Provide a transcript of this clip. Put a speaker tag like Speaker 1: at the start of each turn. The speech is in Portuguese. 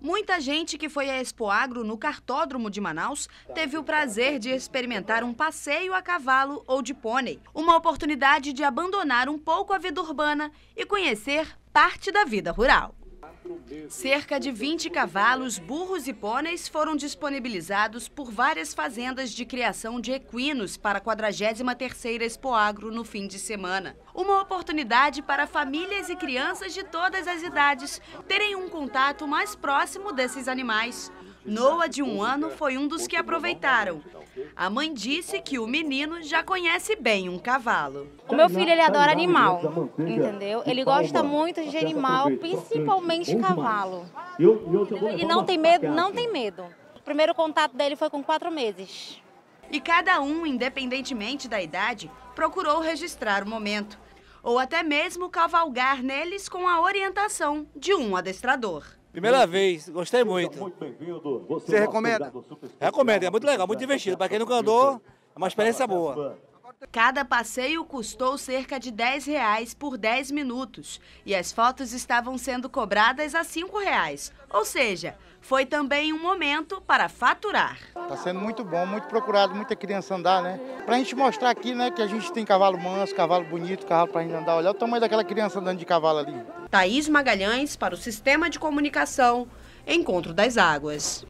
Speaker 1: Muita gente que foi à Expo Agro no cartódromo de Manaus teve o prazer de experimentar um passeio a cavalo ou de pônei. Uma oportunidade de abandonar um pouco a vida urbana e conhecer parte da vida rural. Cerca de 20 cavalos, burros e pôneis foram disponibilizados por várias fazendas de criação de equinos para a 43ª Agro no fim de semana. Uma oportunidade para famílias e crianças de todas as idades terem um contato mais próximo desses animais. Noah, de um ano, foi um dos que aproveitaram. A mãe disse que o menino já conhece bem um cavalo. O meu filho, ele adora animal, tá tá entendeu? Ele gosta é muito de animal, principalmente cavalo. Ele não tem medo, não tem medo. O primeiro contato dele foi com quatro meses. E cada um, independentemente da idade, procurou registrar o momento ou até mesmo cavalgar neles com a orientação de um adestrador. Primeira vez, gostei muito. muito Você, Você é recomenda? Recomendo, é muito legal, muito é divertido. Para quem nunca andou, é uma experiência é boa. Cada passeio custou cerca de 10 reais por 10 minutos e as fotos estavam sendo cobradas a 5 reais. Ou seja, foi também um momento para faturar. Está sendo muito bom, muito procurado, muita criança andar, né? Para a gente mostrar aqui né, que a gente tem cavalo manso, cavalo bonito, cavalo para a gente andar. Olha o tamanho daquela criança andando de cavalo ali. Thaís Magalhães para o Sistema de Comunicação, Encontro das Águas.